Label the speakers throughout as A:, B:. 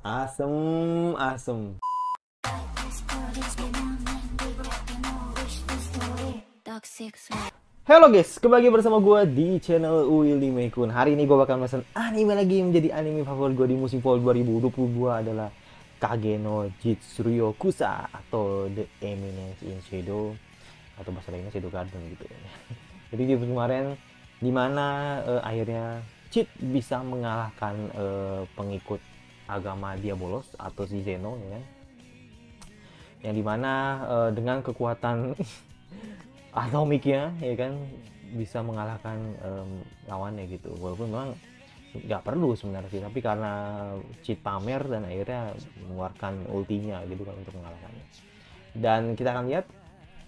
A: Asem, asem. Halo guys, kembali bersama gue di channel Willy Meikun Hari ini gue bakal mesen anime lagi menjadi anime favorit gue di musim fall 2022 adalah Kageno Jitsuryo Kusa atau The Eminence in Shadow atau bahasa lainnya Shadow Garden gitu jadi di kemarin dimana uh, eh, akhirnya Cheat bisa mengalahkan uh, pengikut agama Diabolos atau si Zeno ya kan? yang dimana uh, dengan kekuatan atomiknya ya kan bisa mengalahkan um, lawannya gitu walaupun memang nggak perlu sebenarnya sih tapi karena cheat pamer dan akhirnya mengeluarkan ultinya gitu kan untuk mengalahkannya dan kita akan lihat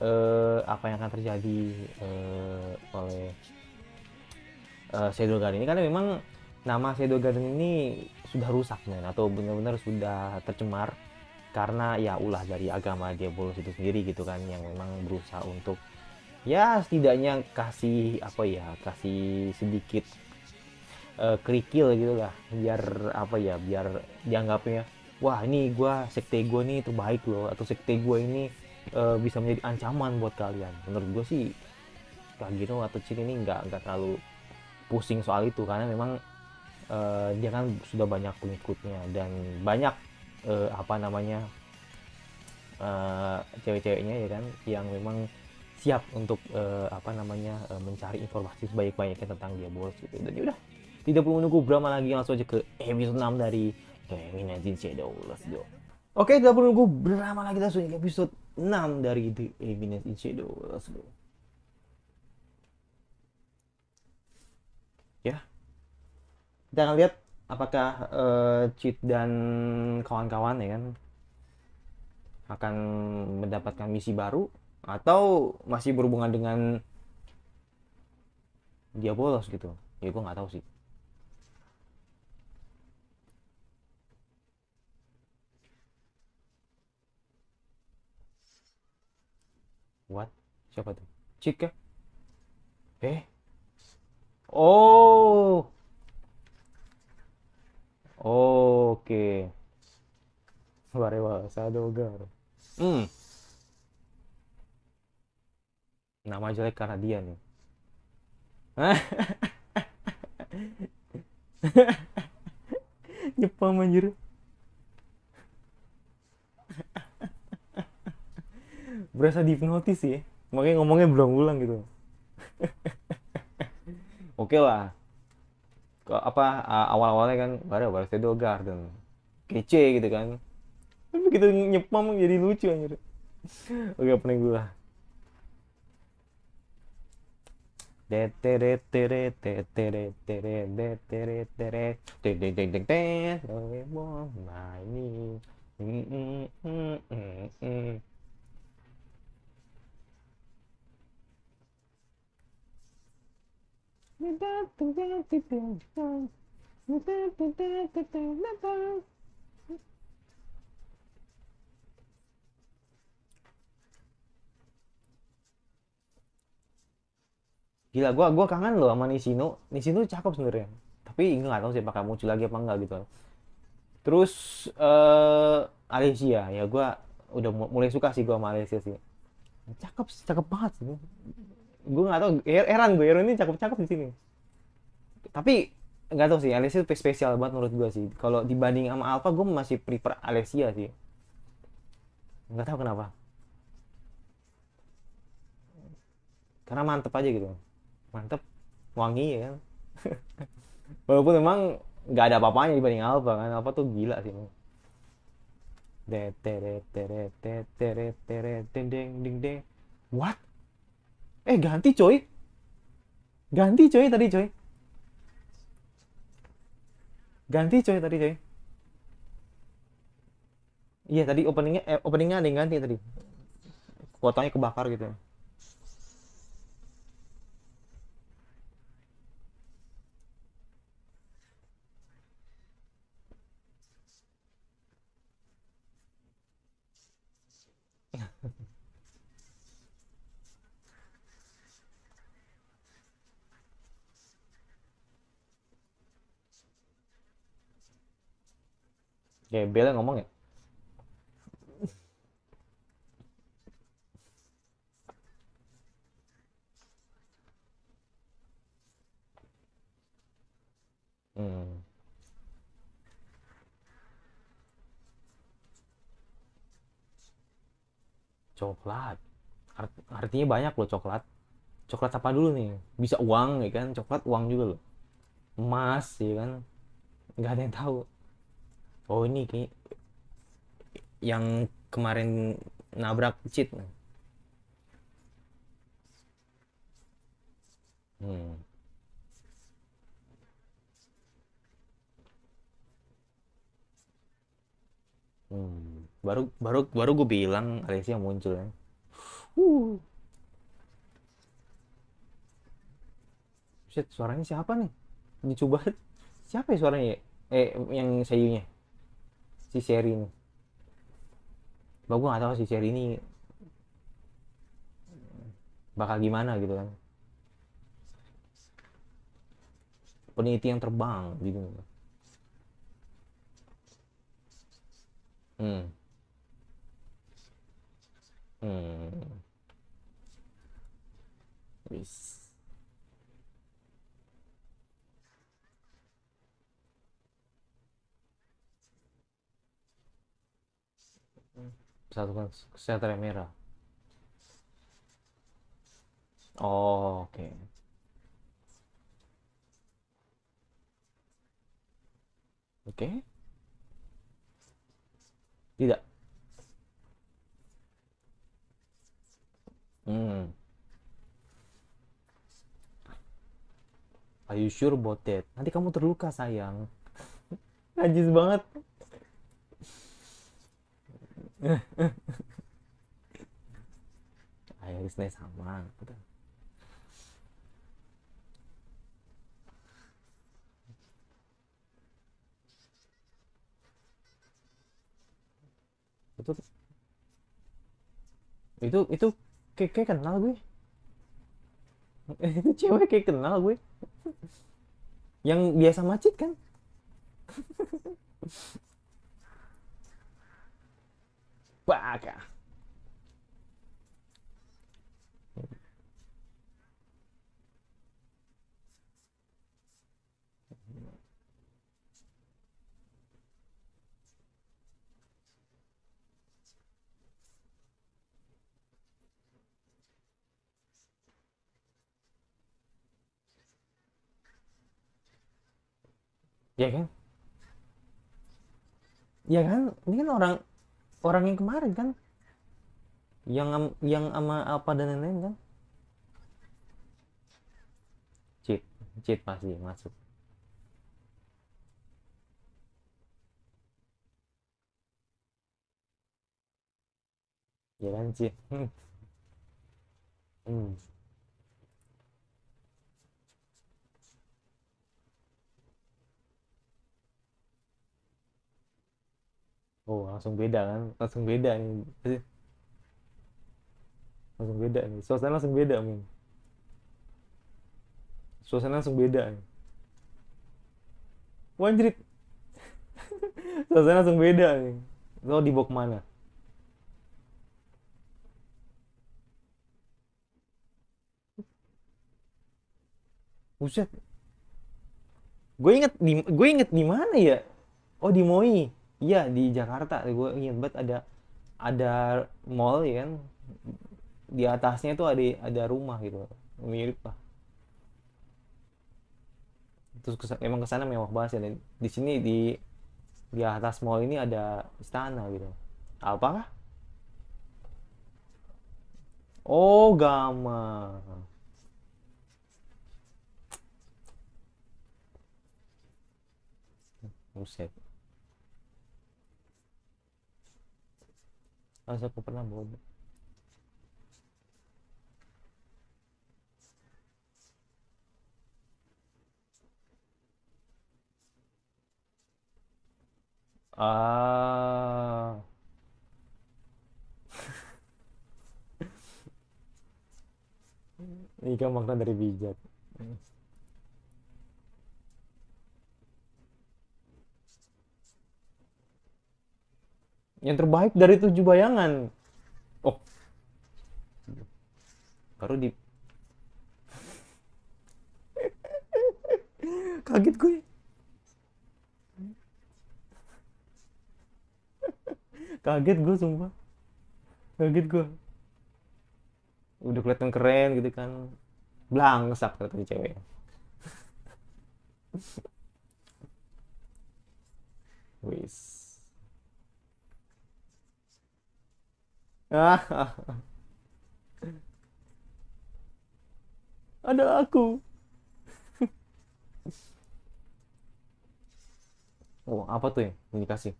A: uh, apa yang akan terjadi uh, oleh uh, Shadow Guard ini karena memang nama Shadow Garden ini sudah rusak men atau benar-benar sudah tercemar karena ya ulah dari agama Diabolos itu sendiri gitu kan yang memang berusaha untuk ya setidaknya kasih apa ya kasih sedikit uh, kerikil gitu lah biar apa ya biar dianggapnya wah ini gue sekte gue nih terbaik loh atau sekte gue ini uh, bisa menjadi ancaman buat kalian menurut gue sih Kagino gitu atau Ciri ini nggak nggak terlalu pusing soal itu karena memang uh, dia kan sudah banyak pengikutnya dan banyak uh, apa namanya uh, cewek-ceweknya ya kan yang memang siap untuk uh, apa namanya uh, mencari informasi sebaik-baiknya tentang dia bos gitu dan udah tidak perlu menunggu berapa lagi langsung aja ke episode 6 dari Eminentin Shadow let's go oke tidak perlu menunggu berapa lagi langsung ke episode 6 dari The Eminence in Shadow let's go ya yeah kita akan lihat apakah uh, eh, Cheat dan kawan-kawan ya kan akan mendapatkan misi baru atau masih berhubungan dengan dia bolos gitu ya gue nggak tahu sih What? Siapa tuh? ya Eh? Oh! Oke, hmm. Nama jelek karena dia nih. Jepang anjir. Berasa dihipnotis sih. Makanya ngomongnya belum ulang gitu. Oke okay lah apa awal-awalnya kan baru baru Studio Garden kece gitu kan begitu nyepam jadi lucu anjir oke pening gua Nah mm, mm, mm, Gila, gua gua kangen loh sama Nishino. Nishino cakep sebenarnya. Tapi nggak tahu sih bakal muncul lagi apa enggak gitu. Terus uh, eh, Malaysia ya gua udah mulai suka sih gua sama Malaysia sih. Cakep, cakep banget sih gue nggak tau, heran gue heran ini cakep-cakep di sini tapi nggak tau sih Alessia itu spesial banget menurut gue sih kalau dibanding sama Alpha gue masih prefer Alessia sih nggak tahu kenapa karena mantep aja gitu mantep wangi ya kan walaupun memang nggak ada apa-apanya dibanding Alpha kan Alpha tuh gila sih ding ding ding what Eh ganti coy. Ganti coy tadi coy. Ganti coy tadi coy. Iya tadi openingnya eh, openingnya ada yang ganti tadi. Kuotanya kebakar gitu. Ya. ya Bela yang ngomong ya hmm. coklat Art artinya banyak loh coklat coklat apa dulu nih bisa uang ya kan coklat uang juga loh emas ya kan nggak ada yang tahu oh ini ki yang kemarin nabrak cheat hmm hmm baru baru baru gue bilang yang muncul ya uh. Shit, suaranya siapa nih? Dicoba siapa ya suaranya? Eh, yang sayunya si Sherry ini bah gue gak tau si Sherry ini bakal gimana gitu kan peneliti yang terbang gitu hmm hmm Peace. senter yang Merah. Oh, oke. Okay. Oke. Okay. Tidak. Hmm. Are you sure about that? Nanti kamu terluka, sayang. Najis banget. ayo istilahnya sama gitu. itu itu itu kayak, kayak kenal gue itu cewek kayak kenal gue yang biasa macet kan para Ya kan? Ya kan? Ini kan orang orang yang kemarin kan yang yang sama apa dan lain-lain kan cheat cheat pasti masuk ya kan cheat hmm. oh langsung beda kan langsung beda nih langsung beda nih suasana langsung beda min suasana langsung beda nih Wanjrit suasana langsung beda nih lo di dibawa mana Buset. Gue inget di gue inget di mana ya? Oh di Moi iya di Jakarta gue inget banget ada ada mall ya kan di atasnya tuh ada ada rumah gitu mirip lah terus kesan, emang kesana mewah banget ya di sini di di atas mall ini ada istana gitu Apa? oh gama Buset. masa aku pernah bodoh ah Ini kan makna dari bijak. yang terbaik dari tujuh bayangan oh baru di kaget gue kaget gue sumpah kaget gue udah kelihatan keren gitu kan blangsak kata si cewek wis Ada aku. oh, apa tuh yang dikasih?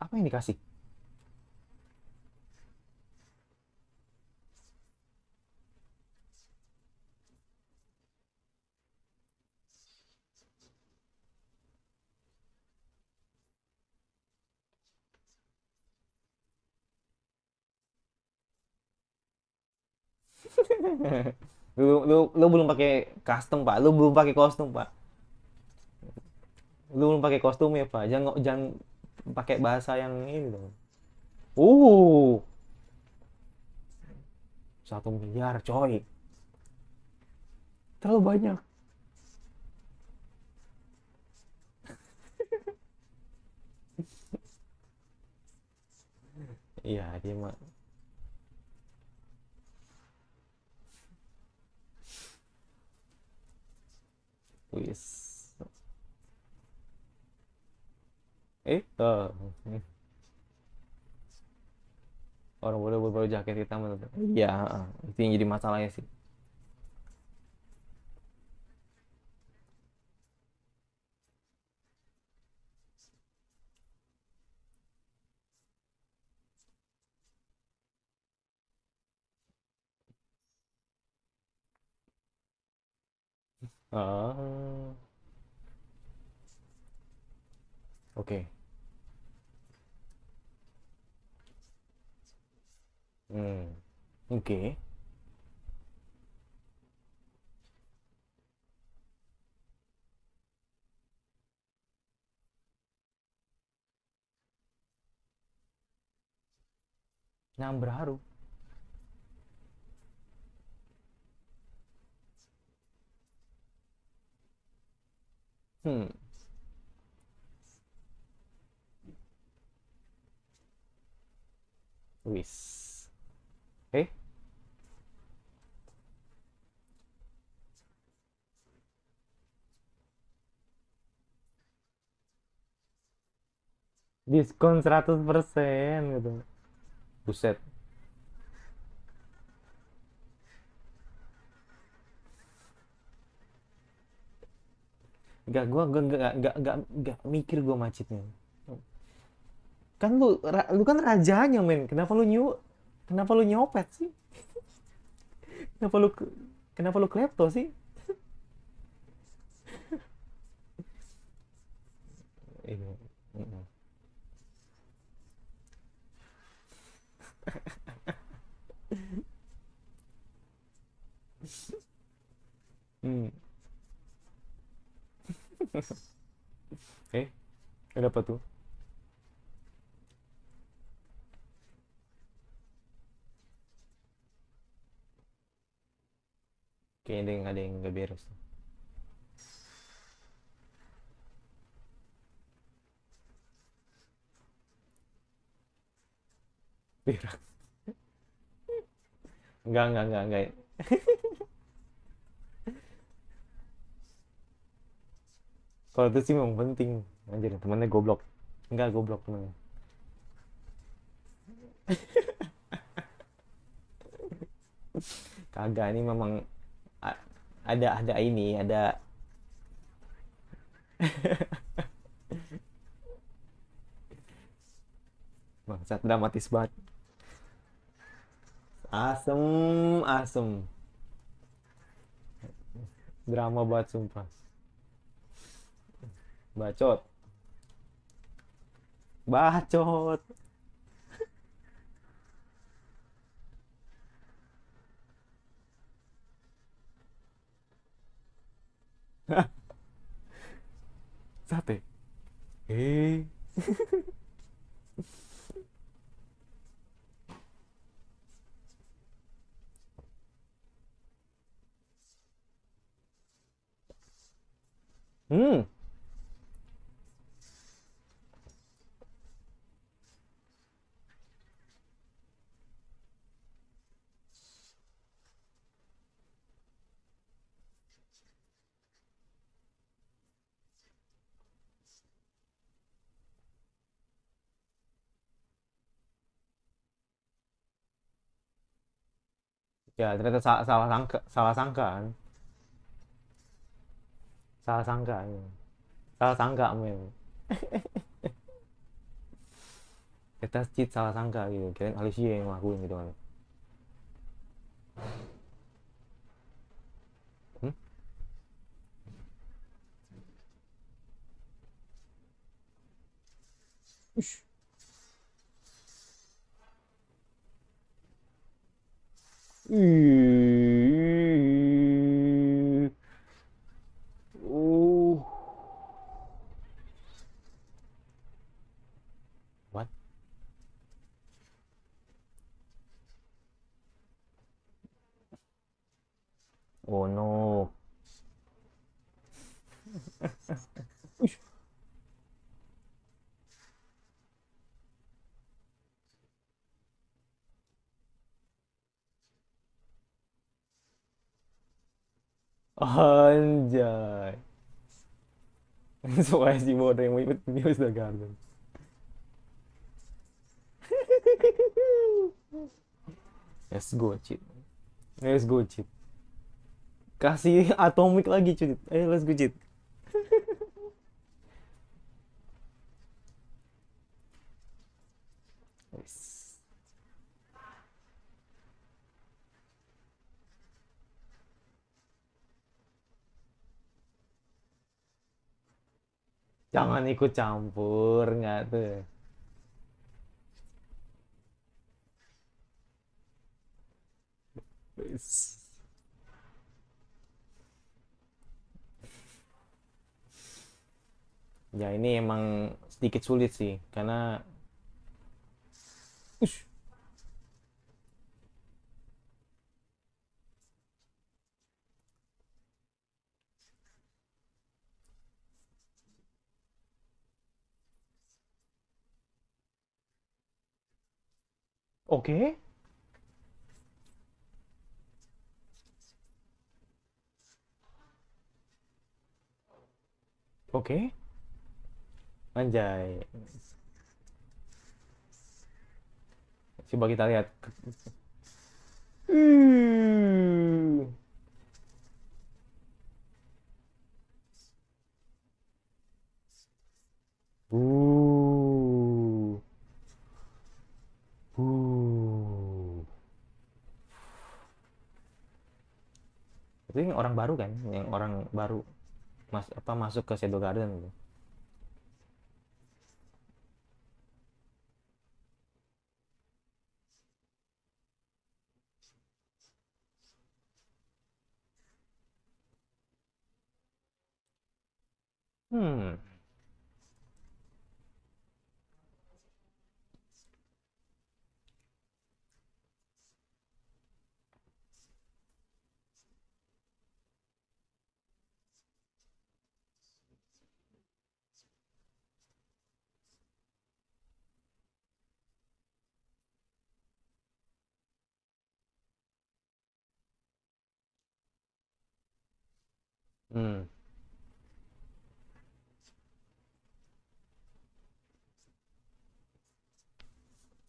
A: Apa yang dikasih? lu, lu, lu belum pakai custom pak lu belum pakai kostum pak lu belum pakai kostum ya pak jangan jangan pakai bahasa yang ini dong uh satu miliar coy terlalu banyak iya dia mah Wis. Eh, oh. orang boleh berbau jaket hitam. Iya, itu yang jadi masalahnya sih. Ah, Oke. Hmm. Oke. Yang berharu. Hmm. Wis. Eh? Diskon 100% gitu. Buset. Gak gue gak gak gak gak, gak mikir gue macetnya. Kan lu ra, lu kan rajanya men. Kenapa lu nyu kenapa lu nyopet sih? kenapa lu kenapa lu klepto sih? hmm. eh, ada apa tuh? Kayaknya ada yang ada yang nggak beres. Berak. enggak, enggak, enggak, enggak. kalau itu sih memang penting anjir temennya goblok enggak goblok temennya kagak ini memang ada ada ini ada bangsat dramatis banget asem asem drama banget sumpah bacot bacot sate eh Mmm. ya ternyata salah, salah sangka salah sangka kan salah sangka ya. salah sangka men kita cheat salah sangka gitu kirain Alicia yang ngelakuin gitu kan Mm. Anjay. Suka sih buat yang mau ikut news the garden. Let's go, cheat. Let's go, cheat. Kasih atomic lagi, cuy. eh let's go, cheat. Jangan ikut campur, nggak tuh. Ya ini emang sedikit sulit sih, karena Ush. Oke. Oke. Anjay. Coba kita lihat. Hmm. Uh. Uh. itu yang orang baru kan yang orang baru mas apa masuk ke Shadow Garden gitu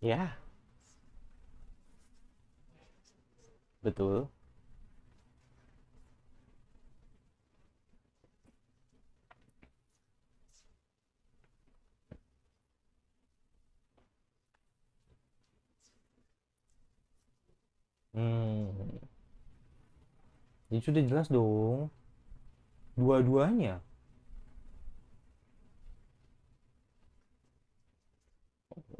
A: Ya. Betul. Hmm. Ini sudah jelas dong. Dua-duanya.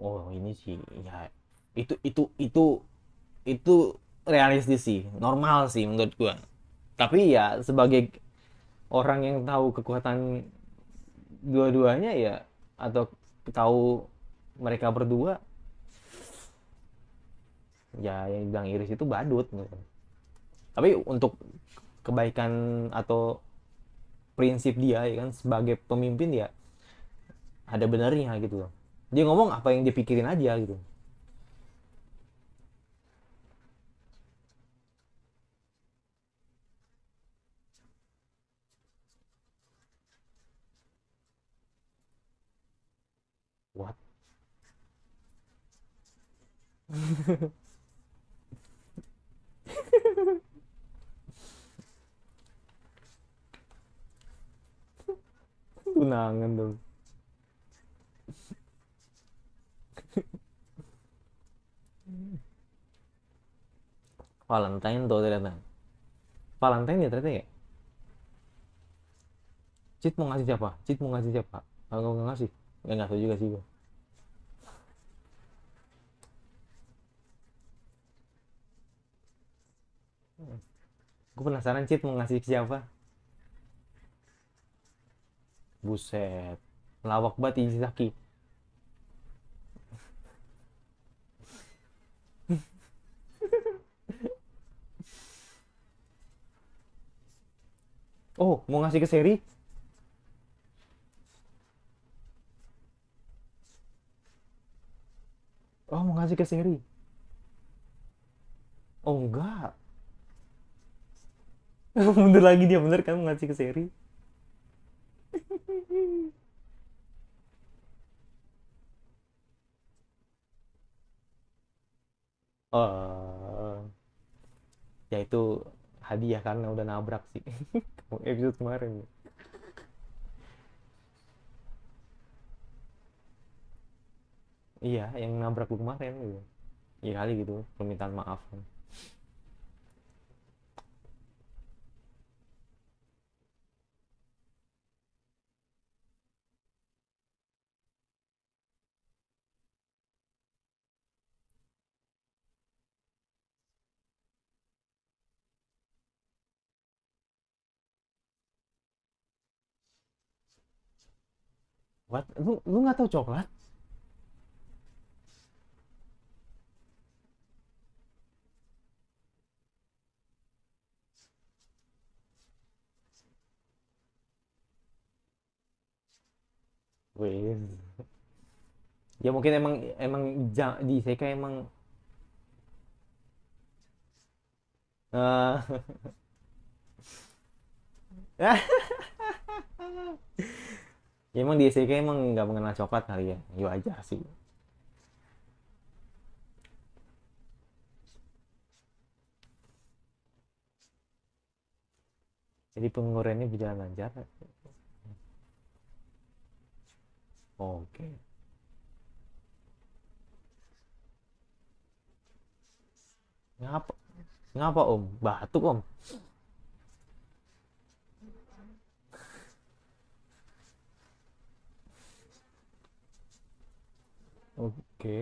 A: oh ini sih ya itu itu itu itu realistis sih normal sih menurut gua tapi ya sebagai orang yang tahu kekuatan dua-duanya ya atau tahu mereka berdua ya yang bilang iris itu badut gitu. tapi untuk kebaikan atau prinsip dia ya kan sebagai pemimpin ya ada benernya gitu loh dia ngomong apa yang dipikirin aja gitu What? tunangan dong Valentine tuh ternyata Valentine ya ternyata ya Cit mau ngasih siapa? Cit mau ngasih siapa? Kalau nggak ngasih, ya nggak ngasih juga sih gue. Gue penasaran Cit mau ngasih siapa? Buset, lawak banget Izaki. Oh, mau ngasih ke seri? Oh, mau ngasih ke seri? Oh, enggak. Mundur lagi dia bener kan mau ngasih ke seri? uh, eh, ya itu hadiah karena udah nabrak sih episode kemarin iya yang nabrak lu kemarin gitu ya kali gitu permintaan maaf lu lu nggak tahu coklat Wih. Ya mungkin emang emang di Isekai emang uh, ya emang di SDK emang nggak mengenal coklat kali ya ya wajar sih jadi penguraiannya berjalan lancar oke ngapa ngapa om batuk om Oke. Okay.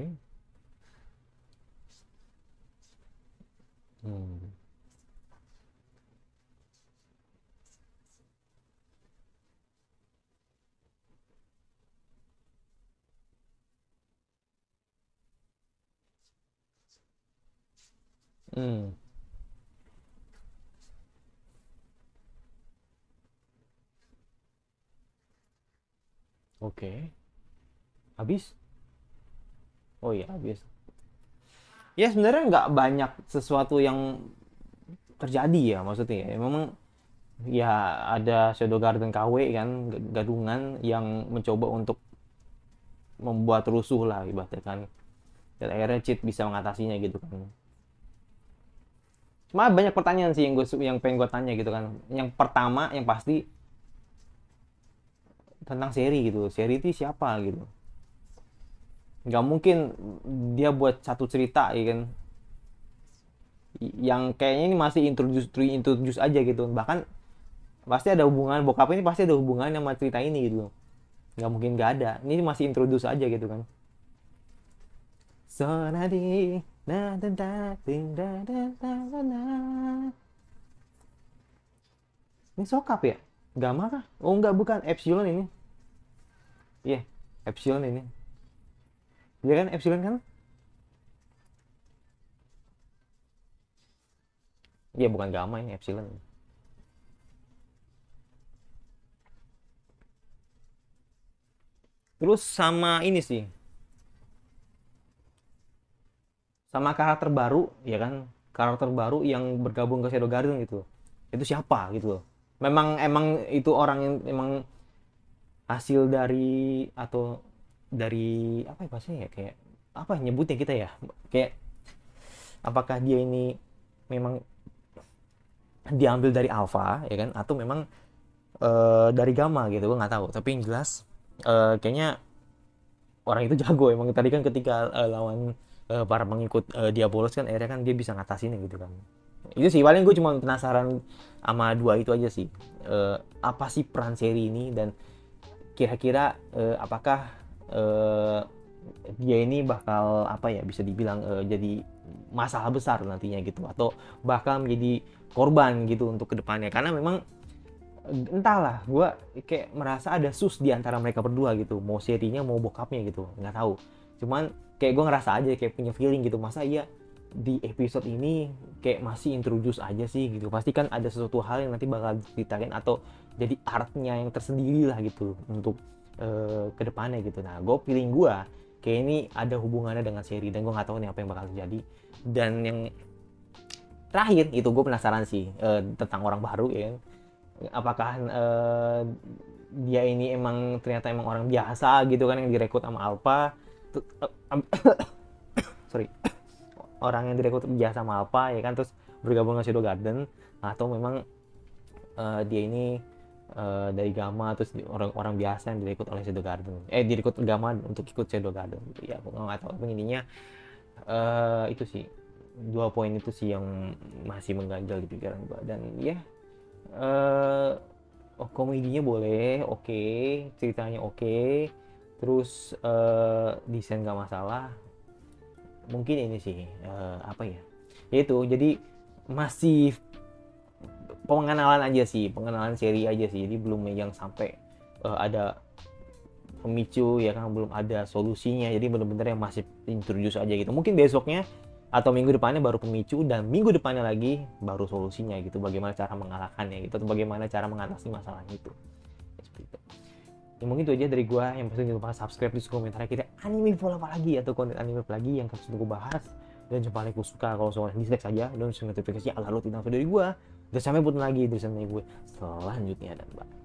A: Hmm. Hmm. Oke. Okay. Habis? Oke oh iya biasa ya sebenarnya nggak banyak sesuatu yang terjadi ya maksudnya ya. memang ya ada Shadow Garden KW kan gadungan yang mencoba untuk membuat rusuh lah ibaratnya kan dan akhirnya cheat bisa mengatasinya gitu kan cuma banyak pertanyaan sih yang gue yang pengen gue tanya gitu kan yang pertama yang pasti tentang seri gitu seri itu siapa gitu nggak mungkin dia buat satu cerita ya kan yang kayaknya ini masih introduce introduce aja gitu bahkan pasti ada hubungan bokap ini pasti ada hubungan sama cerita ini gitu nggak mungkin nggak ada ini masih introduce aja gitu kan sonadi na da da da da da da ini sokap ya nggak kah oh nggak bukan epsilon ini iya yeah, epsilon ini Iya kan epsilon kan? Iya bukan gamma ini epsilon. Terus sama ini sih. Sama karakter baru, ya kan? Karakter baru yang bergabung ke Shadow Garden gitu. Itu siapa gitu loh. Memang emang itu orang yang emang hasil dari atau dari apa ya pasti ya kayak apa ya nyebutnya kita ya kayak apakah dia ini memang diambil dari alfa ya kan atau memang uh, dari gamma gitu gue nggak tahu tapi yang jelas uh, kayaknya orang itu jago emang tadi kan ketika uh, lawan uh, para pengikut uh, Diabolos kan akhirnya kan dia bisa ngatasin gitu kan itu sih paling gue cuma penasaran sama dua itu aja sih uh, apa sih peran seri ini dan kira-kira uh, apakah uh, dia ini bakal apa ya bisa dibilang uh, jadi masalah besar nantinya gitu atau bakal menjadi korban gitu untuk kedepannya karena memang eh, entahlah gue kayak merasa ada sus di antara mereka berdua gitu mau serinya mau bokapnya gitu nggak tahu cuman kayak gue ngerasa aja kayak punya feeling gitu masa iya di episode ini kayak masih introduce aja sih gitu pasti kan ada sesuatu hal yang nanti bakal ditarik atau jadi artnya yang tersendiri lah gitu untuk Eh, ke depannya gitu. Nah, gue feeling gue kayak ini ada hubungannya dengan seri dan gue nggak tahu nih apa yang bakal terjadi. Dan yang terakhir itu gue penasaran sih e, tentang orang baru ya. Apakah e, dia ini emang ternyata emang orang biasa gitu kan yang direkrut sama Alpha sorry orang yang direkrut biasa sama Alpha ya kan terus bergabung dengan Shadow Garden atau memang uh, dia ini Eh, dari Gama terus orang-orang biasa yang direkrut oleh Shadow Garden eh direkrut Gama untuk ikut Shadow Garden ya aku nggak tahu tapi intinya uh, itu sih dua poin itu sih yang masih mengganjal di pikiran gua dan ya yeah, uh, oh, komedinya boleh oke okay, ceritanya oke okay, terus uh, desain gak masalah mungkin ini sih uh, apa ya yaitu jadi masih pengenalan aja sih pengenalan seri aja sih jadi belum yang sampai uh, ada pemicu ya kan belum ada solusinya jadi bener-bener yang masih introduce aja gitu mungkin besoknya atau minggu depannya baru pemicu dan minggu depannya lagi baru solusinya gitu bagaimana cara mengalahkannya gitu atau bagaimana cara mengatasi masalah itu ya, seperti itu ya mungkin itu aja dari gua yang pasti jangan lupa subscribe di komentar kita anime info apa lagi atau konten anime apa lagi yang harus gua bahas dan jumpa lagi gua suka kalau soal dislike saja dan notifikasi agar lo tidak dari gua Terus sampai putus lagi, terus sampai gue selanjutnya dan mbak.